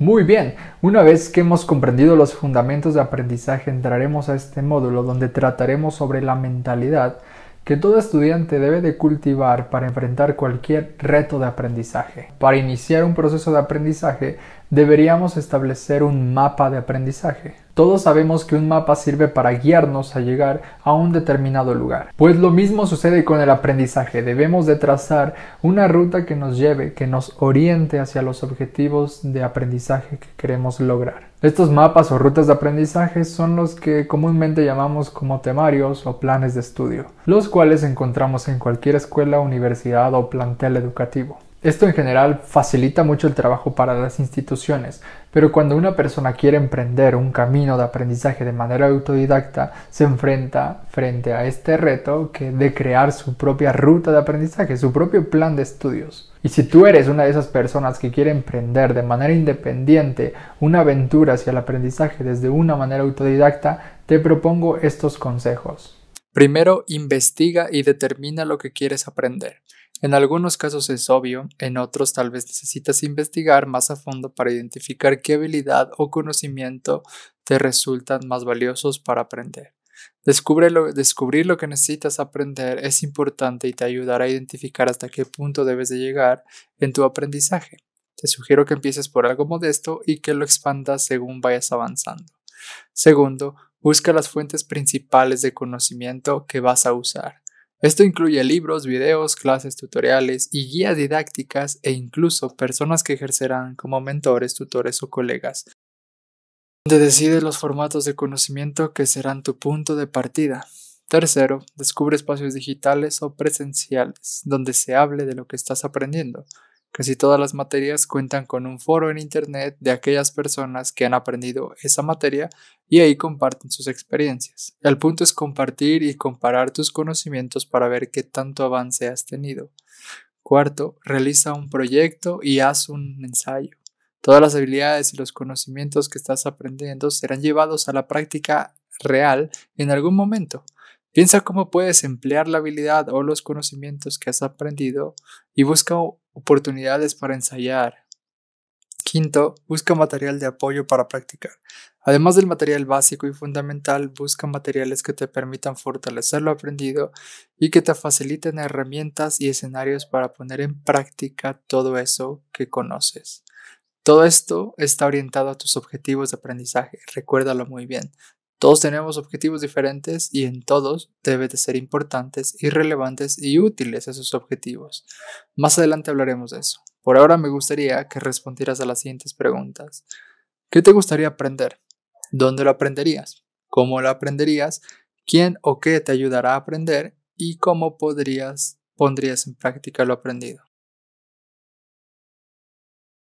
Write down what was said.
Muy bien, una vez que hemos comprendido los fundamentos de aprendizaje, entraremos a este módulo donde trataremos sobre la mentalidad que todo estudiante debe de cultivar para enfrentar cualquier reto de aprendizaje. Para iniciar un proceso de aprendizaje, deberíamos establecer un mapa de aprendizaje. Todos sabemos que un mapa sirve para guiarnos a llegar a un determinado lugar. Pues lo mismo sucede con el aprendizaje. Debemos de trazar una ruta que nos lleve, que nos oriente hacia los objetivos de aprendizaje que queremos lograr. Estos mapas o rutas de aprendizaje son los que comúnmente llamamos como temarios o planes de estudio, los cuales encontramos en cualquier escuela, universidad o plantel educativo. Esto en general facilita mucho el trabajo para las instituciones, pero cuando una persona quiere emprender un camino de aprendizaje de manera autodidacta, se enfrenta frente a este reto que de crear su propia ruta de aprendizaje, su propio plan de estudios. Y si tú eres una de esas personas que quiere emprender de manera independiente una aventura hacia el aprendizaje desde una manera autodidacta, te propongo estos consejos. Primero, investiga y determina lo que quieres aprender. En algunos casos es obvio, en otros tal vez necesitas investigar más a fondo para identificar qué habilidad o conocimiento te resultan más valiosos para aprender. descubrir lo que necesitas aprender es importante y te ayudará a identificar hasta qué punto debes de llegar en tu aprendizaje. Te sugiero que empieces por algo modesto y que lo expandas según vayas avanzando. Segundo, busca las fuentes principales de conocimiento que vas a usar. Esto incluye libros, videos, clases, tutoriales y guías didácticas e incluso personas que ejercerán como mentores, tutores o colegas, donde decides los formatos de conocimiento que serán tu punto de partida. Tercero, descubre espacios digitales o presenciales donde se hable de lo que estás aprendiendo. Casi todas las materias cuentan con un foro en Internet de aquellas personas que han aprendido esa materia y ahí comparten sus experiencias. El punto es compartir y comparar tus conocimientos para ver qué tanto avance has tenido. Cuarto, realiza un proyecto y haz un ensayo. Todas las habilidades y los conocimientos que estás aprendiendo serán llevados a la práctica real en algún momento. Piensa cómo puedes emplear la habilidad o los conocimientos que has aprendido y busca oportunidades para ensayar. Quinto, busca material de apoyo para practicar. Además del material básico y fundamental, busca materiales que te permitan fortalecer lo aprendido y que te faciliten herramientas y escenarios para poner en práctica todo eso que conoces. Todo esto está orientado a tus objetivos de aprendizaje, recuérdalo muy bien. Todos tenemos objetivos diferentes y en todos debe de ser importantes y relevantes y útiles esos objetivos. Más adelante hablaremos de eso. Por ahora me gustaría que respondieras a las siguientes preguntas. ¿Qué te gustaría aprender? ¿Dónde lo aprenderías? ¿Cómo lo aprenderías? ¿Quién o qué te ayudará a aprender? ¿Y cómo podrías, pondrías en práctica lo aprendido?